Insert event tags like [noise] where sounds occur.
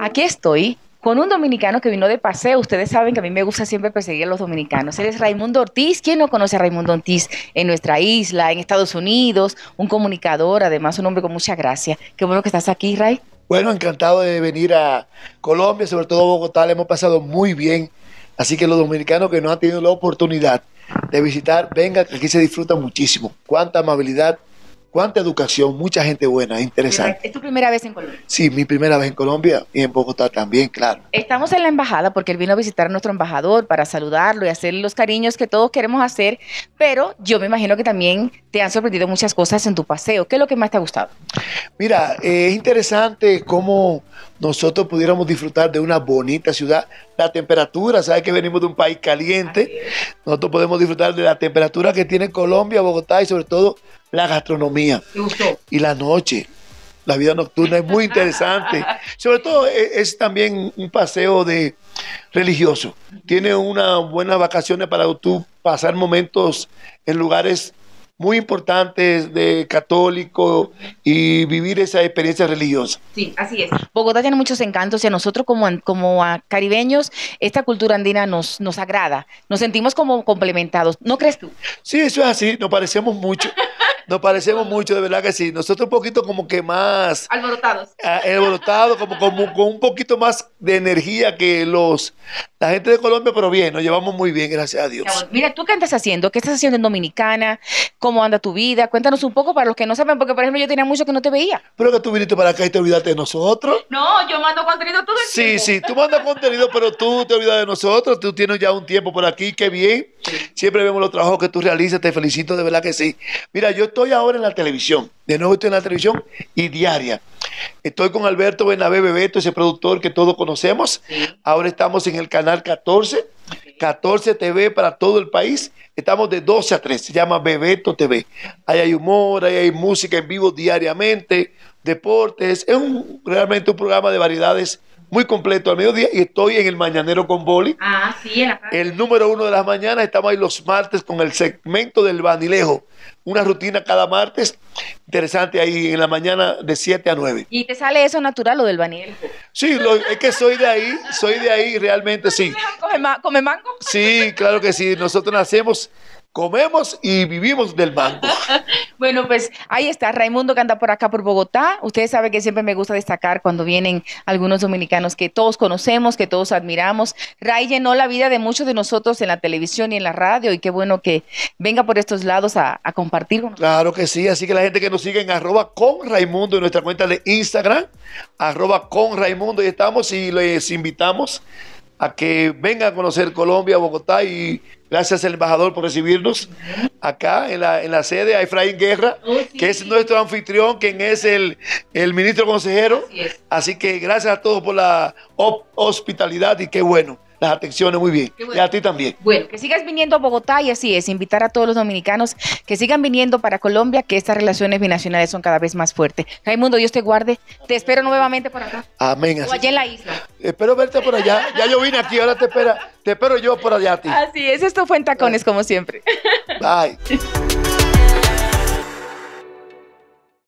Aquí estoy con un dominicano que vino de paseo. Ustedes saben que a mí me gusta siempre perseguir a los dominicanos. Él es Raimundo Ortiz. ¿Quién no conoce a Raimundo Ortiz en nuestra isla, en Estados Unidos? Un comunicador, además un hombre con mucha gracia. Qué bueno que estás aquí, Ray. Bueno, encantado de venir a Colombia, sobre todo Bogotá. Le hemos pasado muy bien. Así que los dominicanos que no han tenido la oportunidad de visitar, vengan, que aquí se disfruta muchísimo. Cuánta amabilidad, cuánta educación, mucha gente buena, interesante. ¿Es tu primera vez en Colombia? Sí, mi primera vez en Colombia y en Bogotá también, claro. Estamos en la embajada porque él vino a visitar a nuestro embajador para saludarlo y hacer los cariños que todos queremos hacer, pero yo me imagino que también te han sorprendido muchas cosas en tu paseo. ¿Qué es lo que más te ha gustado? Mira, es interesante cómo nosotros pudiéramos disfrutar de una bonita ciudad. La temperatura, sabes que venimos de un país caliente, nosotros podemos disfrutar de la temperatura que tiene Colombia, Bogotá y sobre todo la gastronomía y la noche. La vida nocturna es muy interesante. [laughs] Sobre todo eh, es, también un paseo de religioso. Tiene unas buenas vacaciones para tú pasar momentos en lugares muy importantes de católico y vivir esa experiencia religiosa. Sí, así es. Bogotá tiene muchos encantos y a nosotros como, como a caribeños esta cultura andina nos, nos agrada, nos sentimos como complementados, ¿no crees tú? Sí, eso es así, nos parecemos mucho. [laughs] Nos parecemos mucho, de verdad que sí. Nosotros un poquito como que más... Alborotados. Ah, alborotados, como, como con un poquito más de energía que los la gente de Colombia, pero bien, nos llevamos muy bien, gracias a Dios. Mira, ¿tú qué andas haciendo? ¿Qué estás haciendo en Dominicana? ¿Cómo anda tu vida? Cuéntanos un poco para los que no saben, porque por ejemplo yo tenía mucho que no te veía. Pero que tú viniste para acá y te olvidaste de nosotros. No, yo mando contenido todo el sí, tiempo. Sí, sí, tú mandas contenido, pero tú te olvidas de nosotros, tú tienes ya un tiempo por aquí, qué bien. Siempre vemos los trabajos que tú realizas, te felicito, de verdad que sí. Mira, yo estoy ahora en la televisión. De nuevo estoy en la televisión y diaria. Estoy con Alberto Benabé Bebeto, ese productor que todos conocemos. Ahora estamos en el canal 14, 14 TV para todo el país. Estamos de 12 a 3, se llama Bebeto TV. Ahí hay humor, ahí hay música en vivo diariamente, deportes. Es realmente un programa de variedades muy completo al mediodía y estoy en el Mañanero con Boli. Ah, sí, El número uno de las mañanas, estamos ahí los martes con el segmento del banilejo Una rutina cada martes, interesante ahí en la mañana de 7 a 9. ¿Y te sale eso natural lo del banilejo? Sí, es que soy de ahí, soy de ahí realmente, sí. ¿Come, mango? Sí, claro que sí. Nosotros nacemos comemos y vivimos del banco [laughs] bueno, pues ahí está Raimundo que anda por acá por Bogotá. Ustedes saben que siempre me gusta destacar cuando vienen algunos dominicanos que todos conocemos, que todos admiramos. Ray llenó la vida de muchos de nosotros en la televisión y en la radio y qué bueno que venga por estos lados a, compartir con nosotros. Claro que sí, así que la gente que nos sigue en arroba con Raimundo en nuestra cuenta de Instagram, arroba con Raimundo y estamos y les invitamos a que venga a conocer Colombia, Bogotá y gracias al embajador por recibirnos acá en la, en la sede a Efraín Guerra, oh, que es nuestro anfitrión, quien es el, ministro consejero. Así, que gracias a todos por la hospitalidad y qué bueno las atenciones muy bien. Y a ti también. Bueno, que sigas viniendo a Bogotá y así es, invitar a todos los dominicanos que sigan viniendo para Colombia, que estas relaciones binacionales son cada vez más fuertes. Raimundo, Dios te guarde. Te espero nuevamente por acá. Amén. o allá en la isla. Espero verte por allá. Ya yo vine aquí, ahora te, espera, te espero yo por allá a ti. Así es, esto fue en Tacones como siempre. Bye. [laughs]